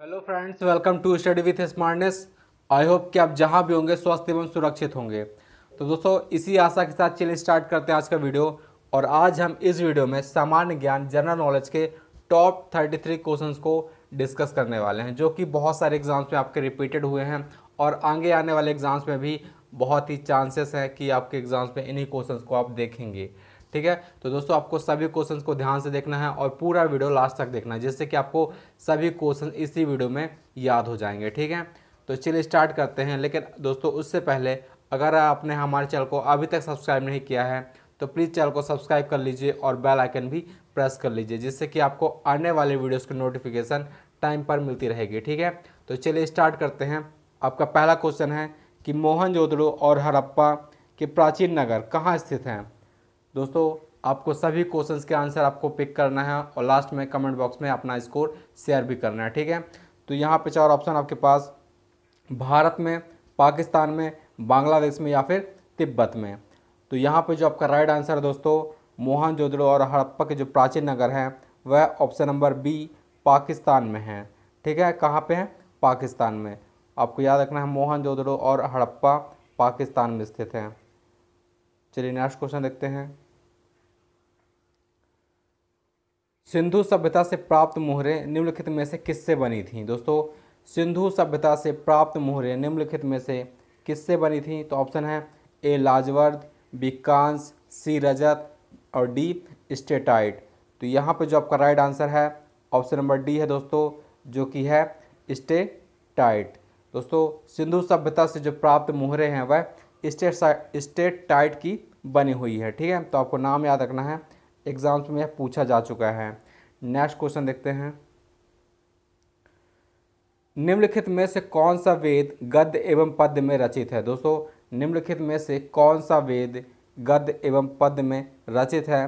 hello friends welcome to study with smartness I hope कि आप जहां भी होंगे स्वस्थ एवं सुरक्षित होंगे तो दोस्तों इसी आशा के साथ चलिए स्टार्ट करते हैं आज का वीडियो और आज हम इस वीडियो में सामान्य ज्ञान जनरल नॉलेज के टॉप 33 क्वेश्चन को डिस्कस करने वाले हैं जो कि बहुत सारे एग्ज़ाम्स में आपके रिपीटेड हुए हैं और आगे आने वाले एग्ज़ाम्स में भी बहुत ही चांसेस हैं कि आपके एग्ज़ाम्स में इन्हीं क्वेश्चन को आप देखेंगे ठीक है तो दोस्तों आपको सभी क्वेश्चन को ध्यान से देखना है और पूरा वीडियो लास्ट तक देखना है जिससे कि आपको सभी क्वेश्चन इसी वीडियो में याद हो जाएंगे ठीक है तो चलिए स्टार्ट करते हैं लेकिन दोस्तों उससे पहले अगर आपने हमारे चैनल को अभी तक सब्सक्राइब नहीं किया है तो प्लीज़ चैनल को सब्सक्राइब कर लीजिए और बेल आइकन भी प्रेस कर लीजिए जिससे कि आपको आने वाले वीडियोस की नोटिफिकेशन टाइम पर मिलती रहेगी ठीक है तो चलिए स्टार्ट करते हैं आपका पहला क्वेश्चन है कि मोहनजोदड़ो और हड़प्पा के प्राचीन नगर कहाँ स्थित हैं दोस्तों आपको सभी क्वेश्चंस के आंसर आपको पिक करना है और लास्ट में कमेंट बॉक्स में अपना स्कोर शेयर भी करना है ठीक है तो यहाँ पे चार ऑप्शन आपके पास भारत में पाकिस्तान में बांग्लादेश में या फिर तिब्बत में तो यहाँ पे जो आपका राइट आंसर है दोस्तों मोहन जोदड़ो और हड़प्पा के जो प्राचीन नगर हैं वह ऑप्शन नंबर बी पाकिस्तान में है ठीक है कहाँ पर हैं पाकिस्तान में आपको याद रखना है मोहन और हड़प्पा पाकिस्तान में स्थित हैं चलिए नेक्स्ट क्वेश्चन देखते हैं सिंधु सभ्यता से प्राप्त मोहरे निम्नलिखित में से किससे बनी थी दोस्तों सिंधु सभ्यता से प्राप्त मोहरें निम्नलिखित में से किससे बनी थी तो ऑप्शन है ए लाजवर्द बी कांस सी रजत और डी स्टेटाइट तो यहाँ पे जो आपका राइट आंसर है ऑप्शन नंबर डी है दोस्तों जो कि है स्टेटाइट दोस्तों सिंधु सभ्यता से जो प्राप्त मोहरे हैं वह स्टेट स्टेट टाइट की बनी हुई है ठीक है तो आपको नाम याद रखना है एग्ज़ाम्स में यह पूछा जा चुका है नेक्स्ट क्वेश्चन देखते हैं निम्नलिखित में से कौन सा वेद गद्य एवं पद्य में रचित है दोस्तों निम्नलिखित में से कौन सा वेद गद्य एवं पद्य में रचित है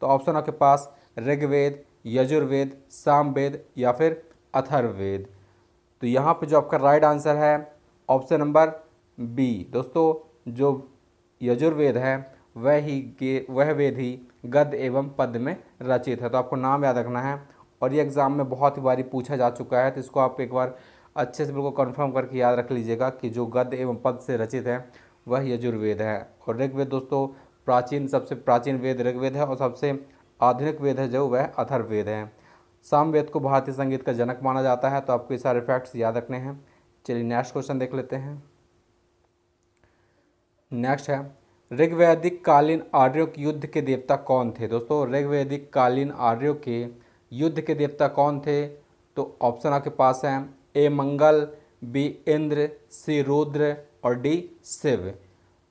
तो ऑप्शन आपके पास ऋग्वेद यजुर्वेद सामवेद या फिर अथर्ववेद तो यहाँ पे जो आपका राइट आंसर है ऑप्शन नंबर बी दोस्तों जो यजुर्वेद है वह ही के वह वेद ही गद एवं पद में रचित है तो आपको नाम याद रखना है और ये एग्ज़ाम में बहुत ही बारी पूछा जा चुका है तो इसको आप एक बार अच्छे से बिल्कुल कन्फर्म करके याद रख लीजिएगा कि जो गद एवं पद से रचित है वह यजुर्वेद है और ऋग्वेद दोस्तों प्राचीन सबसे प्राचीन वेद ऋग्वेद है और सबसे आधुनिक वेद है जो वह अथर्वेद है सामवेद को भारतीय संगीत का जनक माना जाता है तो आपको ये सारे फैक्ट्स याद रखने हैं चलिए नेक्स्ट क्वेश्चन देख लेते हैं नेक्स्ट है ऋग्वैदिक कालीन आर्यों के युद्ध के देवता कौन थे दोस्तों ऋग्वैदिक कालीन आर्यों के युद्ध के देवता कौन थे तो ऑप्शन आपके पास हैं A Mangal B Indra C Rudra और डी शिव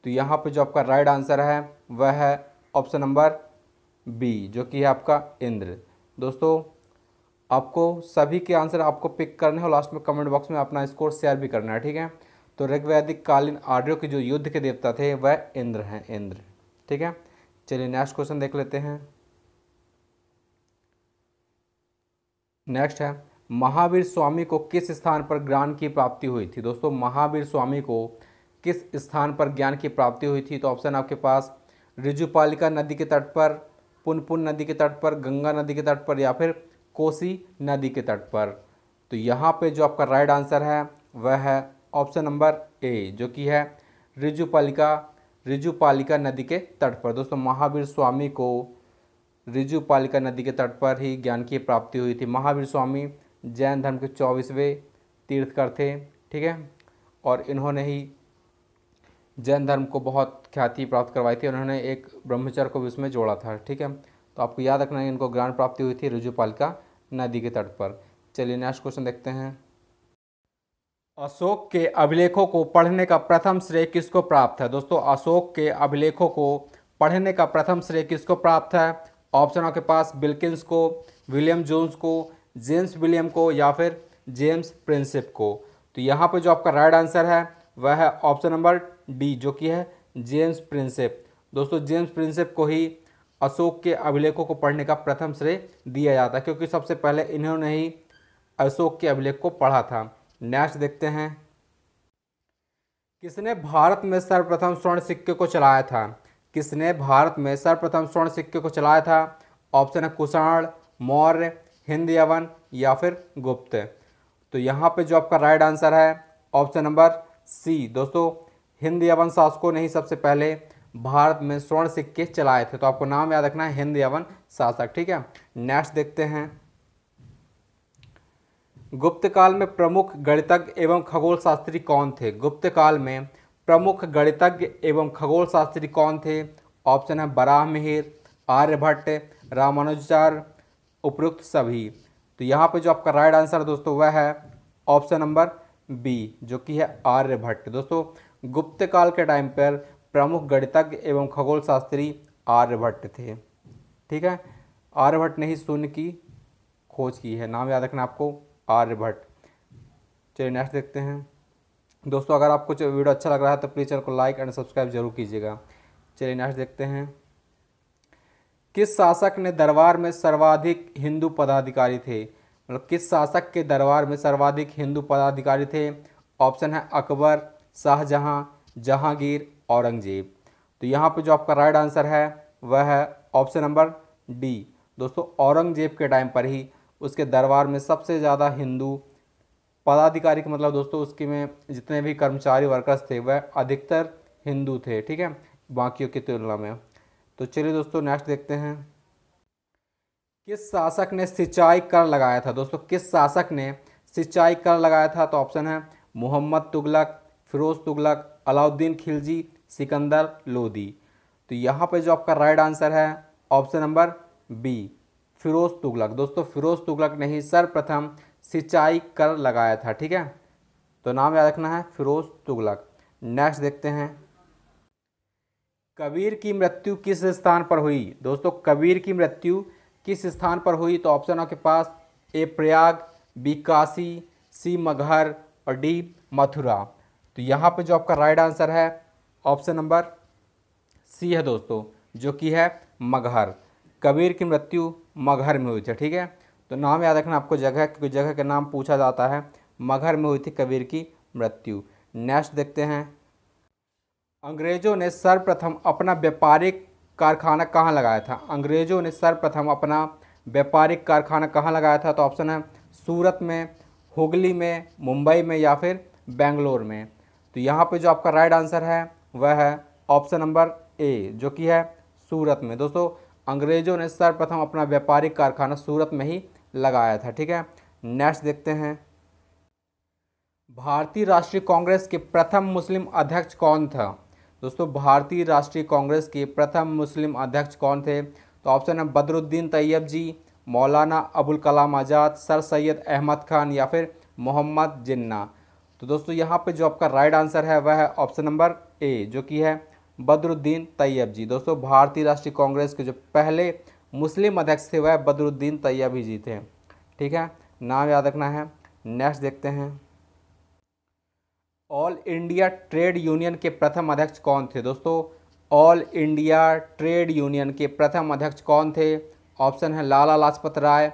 तो यहाँ पे जो आपका राइट आंसर है वह है ऑप्शन नंबर बी जो कि है आपका इंद्र दोस्तों आपको सभी के आंसर आपको पिक करने हैं और लास्ट में कमेंट बॉक्स में अपना स्कोर शेयर भी करना है ठीक है तो ऋग्वैदिक कालीन आर्यों के जो युद्ध के देवता थे वह इंद्र हैं इंद्र ठीक है चलिए नेक्स्ट क्वेश्चन देख लेते हैं नेक्स्ट है महावीर स्वामी को किस स्थान पर ज्ञान की प्राप्ति हुई थी दोस्तों महावीर स्वामी को किस स्थान पर ज्ञान की प्राप्ति हुई थी तो ऑप्शन आपके पास रिजुपालिका नदी के तट पर पुनपुन नदी के तट पर गंगा नदी के तट पर या फिर कोसी नदी के तट पर तो यहाँ पे जो आपका राइट आंसर है वह है ऑप्शन नंबर ए जो कि है रिजुपालिका रिजुपालिका नदी के तट पर दोस्तों महावीर स्वामी को रिजुपालिका नदी के तट पर ही ज्ञान की प्राप्ति हुई थी महावीर स्वामी जैन धर्म के चौबीसवें तीर्थकर थे ठीक है और इन्होंने ही जैन धर्म को बहुत ख्याति प्राप्त करवाई थी उन्होंने एक ब्रह्मचर्य को भी उसमें जोड़ा था ठीक है तो आपको याद रखना है इनको ज्ञान प्राप्ति हुई थी रिजुपालिका नदी के तट पर चलिए नेक्स्ट क्वेश्चन देखते हैं अशोक के अभिलेखों को पढ़ने का प्रथम श्रेय किसको प्राप्त है दोस्तों अशोक के अभिलेखों को पढ़ने का प्रथम श्रेय किसको प्राप्त है ऑप्शन आपके पास बिल्किंस को विलियम जोन्स को जेम्स विलियम को या फिर जेम्स प्रिंसिप को तो यहाँ पर जो आपका राइट आंसर है वह है ऑप्शन नंबर डी जो कि है जेम्स प्रिंसिप दोस्तों जेम्स प्रिंसिप को ही अशोक के अभिलेखों को पढ़ने का प्रथम श्रेय दिया जाता है क्योंकि सबसे पहले इन्होंने ही अशोक के अभिलेख को पढ़ा था नेक्स्ट देखते हैं किसने भारत में सर्वप्रथम स्वर्ण सिक्के को चलाया था किसने भारत में सर्वप्रथम स्वर्ण सिक्के को चलाया था ऑप्शन है कुषाण मौर्य हिंद यवन या फिर गुप्त तो यहाँ पे जो आपका राइट आंसर है ऑप्शन नंबर सी दोस्तों हिंद यवन शासकों ने ही सबसे पहले भारत में स्वर्ण सिक्के चलाए थे तो आपको नाम याद रखना है हिंद यवन शासक ठीक है नेक्स्ट देखते हैं गुप्त काल में प्रमुख गणितज्ञ एवं खगोल शास्त्री कौन थे गुप्त काल में प्रमुख गणितज्ञ एवं खगोल शास्त्री कौन थे ऑप्शन है बराह मिहिर आर्यभट्ट रामानुजाचार्य उपयुक्त सभी तो यहाँ पे जो आपका राइट आंसर है दोस्तों वह है ऑप्शन नंबर बी जो कि है आर्यभट्ट दोस्तों गुप्त काल के टाइम पर प्रमुख गणितज्ञ एवं खगोल शास्त्री आर्यभट्ट थे ठीक है आर्यभट्ट ने ही शून्य की खोज की है नाम याद रखना आपको आर्यभट्ट चलिए नेक्स्ट देखते हैं दोस्तों अगर आपको वीडियो अच्छा लग रहा है तो प्लीज़ चैनल को लाइक एंड सब्सक्राइब जरूर कीजिएगा चलिए नेक्स्ट देखते हैं किस शासक ने दरबार में सर्वाधिक हिंदू पदाधिकारी थे मतलब किस शासक के दरबार में सर्वाधिक हिंदू पदाधिकारी थे ऑप्शन है अकबर शाहजहाँ जहांगीर औरंगजेब तो यहाँ पे जो आपका राइट आंसर है वह है ऑप्शन नंबर डी दोस्तों औरंगजेब के टाइम पर ही उसके दरबार में सबसे ज़्यादा हिंदू पदाधिकारी मतलब दोस्तों उसके में जितने भी कर्मचारी वर्कर्स थे वह अधिकतर हिंदू थे ठीक है बाकियों की तुलना में तो चलिए दोस्तों नेक्स्ट देखते हैं किस शासक ने सिंचाई कर लगाया था दोस्तों किस शासक ने सिंचाई कर लगाया था तो ऑप्शन है मोहम्मद तुगलक फिरोज तुगलक अलाउद्दीन खिलजी सिकंदर लोधी तो यहाँ पे जो आपका राइट आंसर है option number B Firoz Tughlaq दोस्तों फिरोज तुगलक ने ही सर्वप्रथम सिंचाई कर लगाया था ठीक है तो नाम याद रखना है फिरोज तुगलक नेक्स्ट देखते हैं कबीर की मृत्यु किस स्थान पर हुई दोस्तों कबीर की मृत्यु किस स्थान पर हुई तो ऑप्शन आपके पास A Prayag B Kashi C Maghar और डी मथुरा तो यहाँ पर जो आपका राइट आंसर है ऑप्शन नंबर सी है दोस्तों जो कि है मगहर कबीर की मृत्यु मगहर में हुई थी ठीक है तो नाम याद रखना आपको जगह क्योंकि जगह के नाम पूछा जाता है मगहर में हुई थी कबीर की मृत्यु नेक्स्ट देखते हैं अंग्रेज़ों ने सर्वप्रथम अपना व्यापारिक कारखाना कहाँ लगाया था अंग्रेज़ों ने सर्वप्रथम अपना व्यापारिक कारखाना कहाँ लगाया था तो ऑप्शन है सूरत में हुगली में मुंबई में या फिर बेंगलोर में तो यहाँ पे जो आपका राइट आंसर है वह है ऑप्शन नंबर ए जो कि है सूरत में दोस्तों अंग्रेज़ों ने सर्वप्रथम अपना व्यापारिक कारखाना सूरत में ही लगाया था ठीक है नेक्स्ट देखते हैं भारतीय राष्ट्रीय कांग्रेस के प्रथम मुस्लिम अध्यक्ष कौन था दोस्तों भारतीय राष्ट्रीय कांग्रेस के प्रथम मुस्लिम अध्यक्ष कौन थे तो ऑप्शन है बदरुद्दीन तैयब जी मौलाना अबुल कलाम आज़ाद सर सैयद अहमद खान या फिर मोहम्मद जिन्ना तो दोस्तों यहाँ पे जो आपका राइट आंसर है वह है ऑप्शन नंबर ए जो कि है बदरुद्दीन तैयब जी दोस्तों भारतीय राष्ट्रीय कांग्रेस के जो पहले मुस्लिम अध्यक्ष थे वह बदरुद्दीन ही जी थे ठीक है नाम याद रखना है नेक्स्ट देखते हैं ऑल इंडिया ट्रेड यूनियन के प्रथम अध्यक्ष कौन थे दोस्तों ऑल इंडिया ट्रेड यूनियन के प्रथम अध्यक्ष कौन थे ऑप्शन है लाला लाजपत राय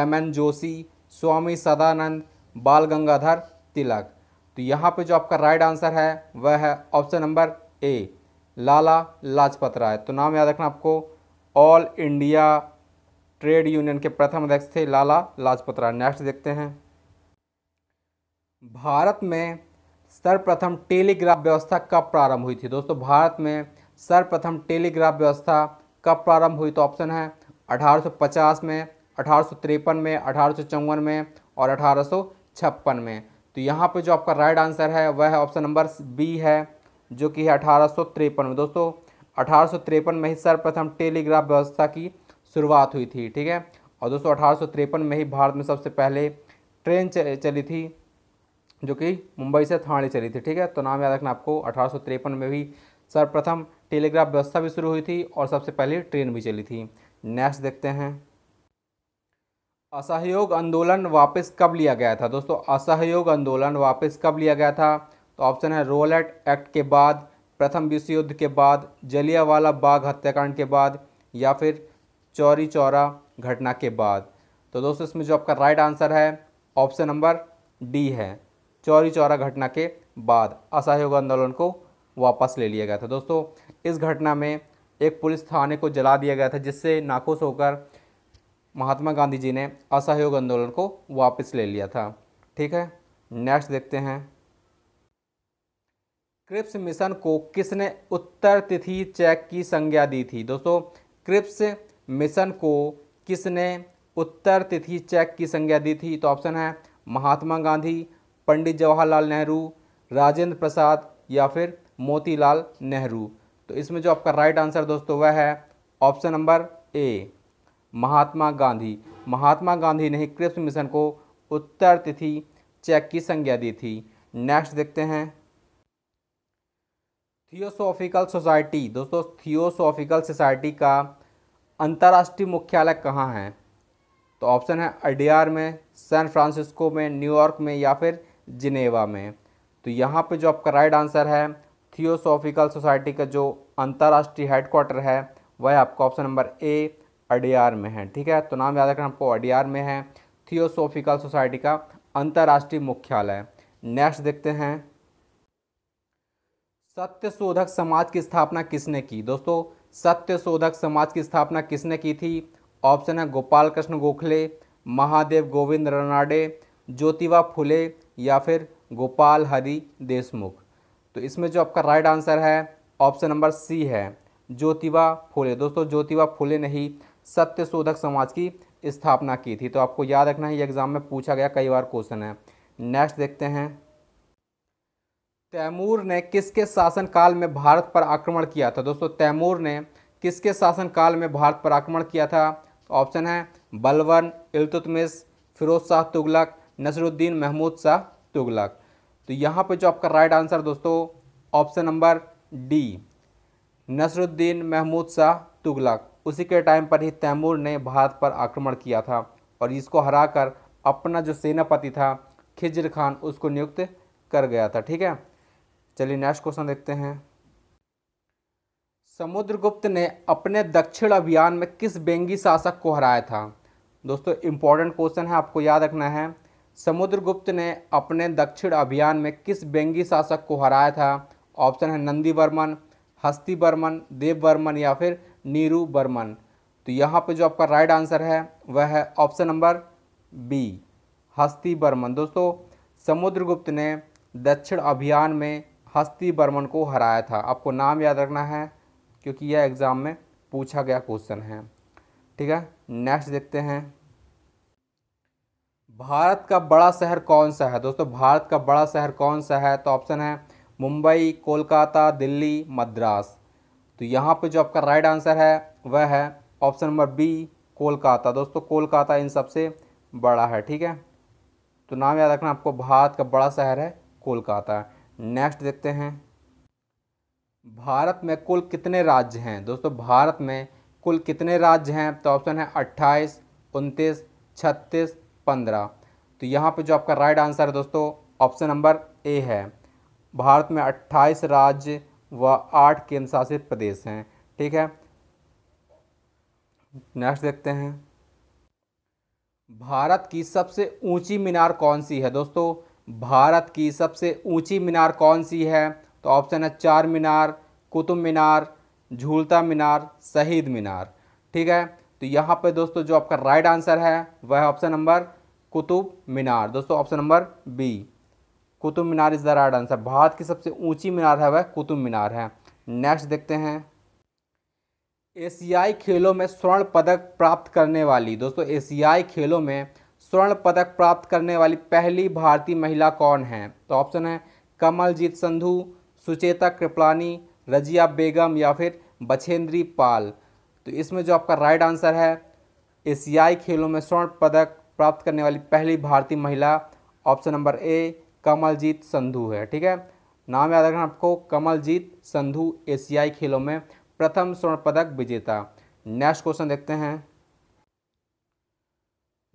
एम एन जोशी स्वामी सदानंद बाल गंगाधर तिलक तो यहाँ पे जो आपका राइट आंसर है वह है option number A Lala Lajpat Rai तो नाम याद रखना आपको ऑल इंडिया ट्रेड यूनियन के प्रथम अध्यक्ष थे लाला लाजपत राय नेक्स्ट देखते हैं भारत में सर्वप्रथम टेलीग्राफ व्यवस्था कब प्रारंभ हुई थी दोस्तों भारत में सर्वप्रथम टेलीग्राफ व्यवस्था कब प्रारंभ हुई तो ऑप्शन है 1850 में अठारह में अठारह में और अठारह में तो यहाँ पे जो आपका राइट आंसर है वह ऑप्शन नंबर बी है जो कि है अठारह में दोस्तों अठारह में ही सर्वप्रथम टेलीग्राफ व्यवस्था की शुरुआत हुई थी ठीक है और दोस्तों अठारह में ही भारत में सबसे पहले ट्रेन चली थी जो कि मुंबई से थाने चली थी ठीक है तो नाम याद रखना आपको अठारह में भी सर्वप्रथम टेलीग्राफ व्यवस्था भी शुरू हुई थी और सबसे पहले ट्रेन भी चली थी नेक्स्ट देखते हैं असहयोग आंदोलन वापस कब लिया गया था दोस्तों असहयोग आंदोलन वापस कब लिया गया था ऑप्शन है रोलेट एक्ट के बाद प्रथम विश्व युद्ध के बाद जलियावाला बाग हत्याकांड के बाद या फिर चौरी चौरा घटना के बाद तो दोस्तों इसमें जो आपका राइट आंसर है ऑप्शन नंबर डी है चौरी चौरा घटना के बाद असहयोग आंदोलन को वापस ले लिया गया था दोस्तों इस घटना में एक पुलिस थाने को जला दिया गया था जिससे नाखुश होकर महात्मा गांधी जी ने असहयोग आंदोलन को वापस ले लिया था ठीक है नेक्स्ट देखते हैं क्रिप्स मिशन को किसने उत्तर तिथि चेक की संज्ञा दी थी दोस्तों क्रिप्स मिशन को किसने उत्तर तिथि चेक की संज्ञा दी थी तो ऑप्शन है महात्मा गांधी पंडित जवाहरलाल नेहरू राजेंद्र प्रसाद या फिर मोतीलाल नेहरू तो इसमें जो आपका राइट आंसर दोस्तों वह है option number A Mahatma Gandhi Mahatma Gandhi ने क्रिप्स मिशन को उत्तर तिथि चेक की संज्ञा दी थी नेक्स्ट देखते हैं थियोसोफिकल सोसाइटी दोस्तों थियोसोफिकल सोसाइटी का अंतर्राष्ट्रीय मुख्यालय कहाँ है तो ऑप्शन है अडियार में सैन फ्रांसिस्को में न्यूयॉर्क में या फिर जिनेवा में तो यहाँ पे जो आपका राइट आंसर है थियोसोफिकल सोसाइटी का जो अंतर्राष्ट्रीय हेडक्वार्टर है वह आपका ऑप्शन नंबर ए अडियार में है ठीक है तो नाम याद रखना आपको अडियार में है थियोसोफिकल सोसाइटी का अंतर्राष्ट्रीय मुख्यालय नेक्स्ट देखते हैं सत्य शोधक समाज की स्थापना किसने की दोस्तों सत्य शोधक समाज की स्थापना किसने की थी ऑप्शन है गोपाल कृष्ण गोखले महादेव गोविंद रनाडे ज्योतिबा फुले या फिर गोपाल हरि देशमुख तो इसमें जो आपका राइट आंसर है ऑप्शन नंबर सी है ज्योतिबा फुले दोस्तों ज्योतिबा फुले ने ही सत्य शोधक समाज की स्थापना की थी तो आपको याद रखना है ये एग्ज़ाम में पूछा गया कई बार क्वेश्चन है नेक्स्ट देखते हैं तैमूर ने किसके शासनकाल में भारत पर आक्रमण किया था दोस्तों तैमूर ने किसके शासनकाल में भारत पर आक्रमण किया था तो ऑप्शन है बलवन इलतुतमिस फिरोज शाह तुगलक नसरुद्दीन महमूद शाह तुगलक तो यहाँ पे जो आपका राइट आंसर दोस्तों option number D Nasiruddin Mahmud Shah Tughlaq उसी के टाइम पर ही तैमूर ने भारत पर आक्रमण किया था और इसको हराकर अपना जो सेनापति था खिजर खान उसको नियुक्त कर गया था ठीक है चलिए नेक्स्ट क्वेश्चन देखते हैं समुद्रगुप्त ने अपने दक्षिण अभियान में किस बेंगी शासक को हराया था दोस्तों इंपॉर्टेंट क्वेश्चन है आपको याद रखना है समुद्रगुप्त ने अपने दक्षिण अभियान में किस बेंगी शासक को हराया था ऑप्शन है नंदी वर्मन हस्ती वर्मन देव वर्मन या फिर नीरू वर्मन तो यहाँ पे जो आपका राइट आंसर है वह है ऑप्शन नंबर बी हस्ती वर्मन दोस्तों समुद्रगुप्त ने दक्षिण अभियान में हस्ती बर्मन को हराया था आपको नाम याद रखना है क्योंकि यह एग्ज़ाम में पूछा गया क्वेश्चन है ठीक है नेक्स्ट देखते हैं भारत का बड़ा शहर कौन सा है दोस्तों भारत का बड़ा शहर कौन सा है तो ऑप्शन है मुंबई कोलकाता दिल्ली मद्रास तो यहाँ पे जो आपका राइट आंसर है वह है ऑप्शन नंबर बी कोलकाता दोस्तों कोलकाता इन सबसे बड़ा है ठीक है तो नाम याद रखना आपको भारत का बड़ा शहर है कोलकाता नेक्स्ट देखते हैं भारत में कुल कितने राज्य हैं दोस्तों भारत में कुल कितने राज्य हैं तो ऑप्शन है अट्ठाईस उनतीस छत्तीस पंद्रह तो यहाँ पे जो आपका राइट आंसर है दोस्तों ऑप्शन नंबर ए है भारत में अट्ठाईस राज्य व आठ केंद्र शासित प्रदेश हैं ठीक है नेक्स्ट देखते हैं भारत की सबसे ऊंची मीनार कौन सी है दोस्तों भारत की सबसे ऊंची मीनार कौन सी है तो ऑप्शन है चार मीनार कुतुब मीनार झूलता मीनार शहीद मीनार ठीक है तो यहाँ पे दोस्तों जो आपका राइट आंसर है वह ऑप्शन नंबर कुतुब मीनार दोस्तों option number B Qutub Minar is the right answer Bharat की सबसे ऊंची मीनार है वह कुतुब मीनार है नेक्स्ट देखते हैं एशियाई खेलों में स्वर्ण पदक प्राप्त करने वाली दोस्तों एशियाई खेलों में स्वर्ण पदक प्राप्त करने वाली पहली भारतीय महिला कौन है तो ऑप्शन है कमलजीत संधु सुचेता कृपलानी रजिया बेगम या फिर बछेंद्री पाल तो इसमें जो आपका राइट आंसर है एशियाई खेलों में स्वर्ण पदक प्राप्त करने वाली पहली भारतीय महिला option number A Kamaljeet Sandhu है ठीक है नाम याद रखना आपको कमलजीत संधु एशियाई खेलों में प्रथम स्वर्ण पदक विजेता नेक्स्ट क्वेश्चन देखते हैं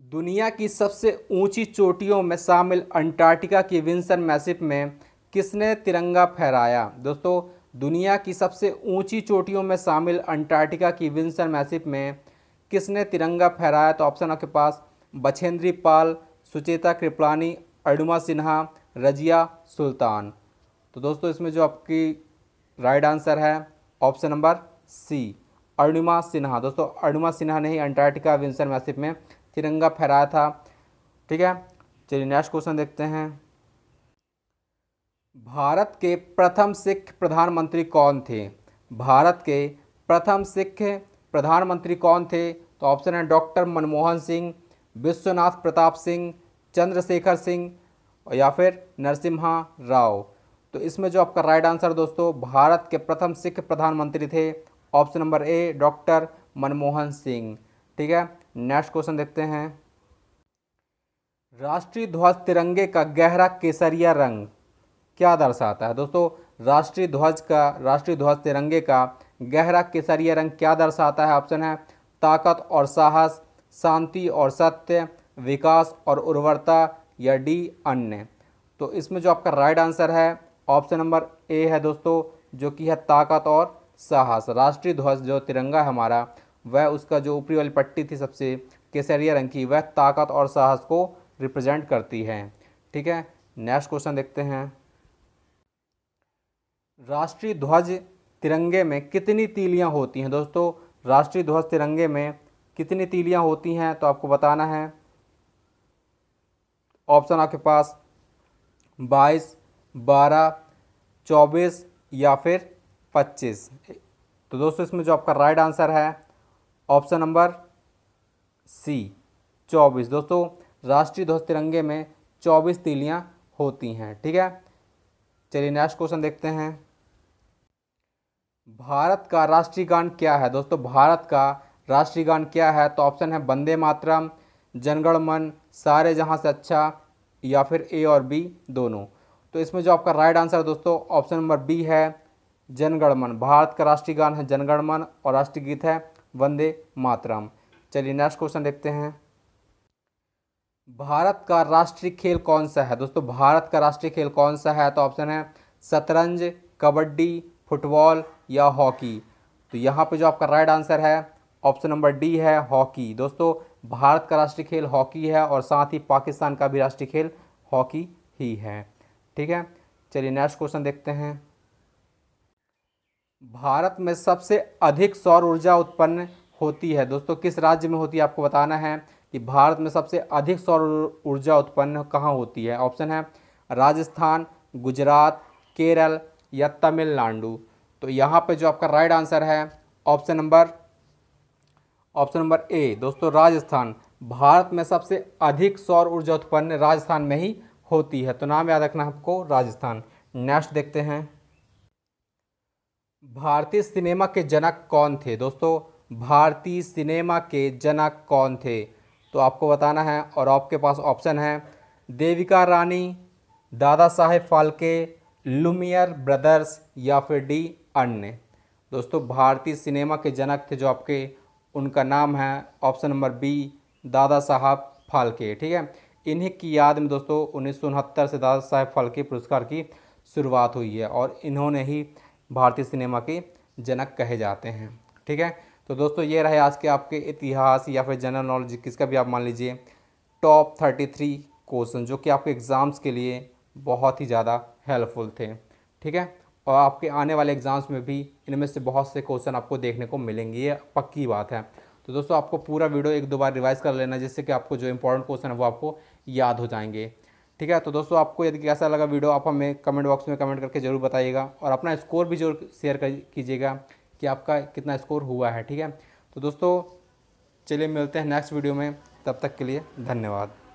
दुनिया की सबसे ऊंची चोटियों में शामिल अंटार्कटिका की विंसन मैसिप में किसने तिरंगा फहराया दोस्तों दुनिया की सबसे ऊंची चोटियों में शामिल अंटार्कटिका की विंसन मैसिप में किसने तिरंगा फहराया तो ऑप्शन आपके पास बछेंद्री पाल सुचेता कृपलानी अरुमा सिन्हा रजिया सुल्तान तो दोस्तों इसमें जो आपकी राइट आंसर है option number C Arunima Sinha दोस्तों अरुणिमा सिन्हा ने ही अंटार्कटिका विंसन मैसिप में तिरंगा फहराया था ठीक है चलिए नेक्स्ट क्वेश्चन देखते हैं भारत के प्रथम सिख प्रधानमंत्री कौन थे भारत के प्रथम सिख प्रधानमंत्री कौन थे तो ऑप्शन है डॉक्टर मनमोहन सिंह विश्वनाथ प्रताप सिंह चंद्रशेखर सिंह या फिर नरसिम्हा राव तो इसमें जो आपका राइट आंसर दोस्तों भारत के प्रथम सिख प्रधानमंत्री थे option number A doctor Manmohan Singh ठीक है नेक्स्ट क्वेश्चन देखते हैं राष्ट्रीय ध्वज तिरंगे का गहरा केसरिया रंग क्या दर्शाता है दोस्तों राष्ट्रीय ध्वज का राष्ट्रीय ध्वज तिरंगे का गहरा केसरिया रंग क्या दर्शाता है ऑप्शन है ताकत और साहस शांति और सत्य विकास और उर्वरता या डी अन्य तो इसमें जो आपका राइट आंसर है ऑप्शन नंबर ए है दोस्तों जो कि है ताकत और साहस राष्ट्रीय ध्वज जो तिरंगा है हमारा वह उसका जो ऊपरी वाली पट्टी थी सबसे केसरिया रंग की वह ताकत और साहस को रिप्रेजेंट करती है ठीक है नेक्स्ट क्वेश्चन देखते हैं राष्ट्रीय ध्वज तिरंगे में कितनी तीलियां होती हैं दोस्तों राष्ट्रीय ध्वज तिरंगे में कितनी तीलियां होती हैं तो आपको बताना है ऑप्शन आपके पास बाईस बारह चौबीस या फिर पच्चीस तो दोस्तों इसमें जो आपका राइट आंसर है ऑप्शन नंबर सी चौबीस दोस्तों राष्ट्रीय ध्वज तिरंगे में चौबीस तीलियाँ होती हैं ठीक है चलिए नेक्स्ट क्वेश्चन देखते हैं भारत का राष्ट्रीय गान क्या है दोस्तों भारत का राष्ट्रीय गान क्या है तो ऑप्शन है वंदे मातरम जनगण मन सारे जहां से अच्छा या फिर ए और बी दोनों तो इसमें जो आपका राइट आंसर है दोस्तों ऑप्शन नंबर बी है जनगण मन भारत का राष्ट्रीय गान है जनगण मन और राष्ट्रीय गीत है वंदे मातरम चलिए नेक्स्ट क्वेश्चन देखते हैं भारत का राष्ट्रीय खेल कौन सा है दोस्तों भारत का राष्ट्रीय खेल कौन सा है तो ऑप्शन है शतरंज कबड्डी फुटबॉल या हॉकी तो यहाँ पे जो आपका राइट आंसर है ऑप्शन नंबर डी है हॉकी दोस्तों भारत का राष्ट्रीय खेल हॉकी है और साथ ही पाकिस्तान का भी राष्ट्रीय खेल हॉकी ही है ठीक है चलिए नेक्स्ट क्वेश्चन देखते हैं भारत में सबसे अधिक सौर ऊर्जा उत्पन्न होती है दोस्तों किस राज्य में होती है आपको बताना है कि भारत में सबसे अधिक सौर ऊर्जा उत्पन्न कहाँ होती है ऑप्शन है राजस्थान गुजरात केरल या तमिलनाडु तो यहाँ पे जो आपका राइट आंसर है option number option number A दोस्तों राजस्थान भारत में सबसे अधिक सौर ऊर्जा उत्पन्न राजस्थान में ही होती है तो नाम याद रखना आपको राजस्थान नेक्स्ट देखते हैं भारतीय सिनेमा के जनक कौन थे दोस्तों भारतीय सिनेमा के जनक कौन थे तो आपको बताना है और आपके पास ऑप्शन है देविका रानी दादा साहेब फाल्के लुमियर ब्रदर्स या फिर डी अन्य दोस्तों भारतीय सिनेमा के जनक थे जो आपके उनका नाम है ऑप्शन नंबर बी दादा साहब फाल्के ठीक है इन्हीं की याद में दोस्तों उन्नीस से दादा साहेब फाल्के पुरस्कार की शुरुआत हुई है और इन्होंने ही भारतीय सिनेमा के जनक कहे जाते हैं ठीक है तो दोस्तों ये रहे आज के आपके इतिहास या फिर जनरल नॉलेज किसका भी आप मान लीजिए टॉप थर्टी थ्री क्वेश्चन जो कि आपके एग्ज़ाम्स के लिए बहुत ही ज़्यादा हेल्पफुल थे ठीक है और आपके आने वाले एग्ज़ाम्स में भी इनमें से बहुत से क्वेश्चन आपको देखने को मिलेंगे ये पक्की बात है तो दोस्तों आपको पूरा वीडियो एक दो बार रिवाइज़ कर लेना जिससे कि आपको जो इंपॉर्टेंट क्वेश्चन है वो आपको याद हो जाएंगे ठीक है तो दोस्तों आपको यदि कैसा लगा वीडियो आप हमें कमेंट बॉक्स में कमेंट करके ज़रूर बताइएगा और अपना स्कोर भी जरूर शेयर कीजिएगा कि आपका कितना स्कोर हुआ है ठीक है तो दोस्तों चलिए मिलते हैं नेक्स्ट वीडियो में तब तक के लिए धन्यवाद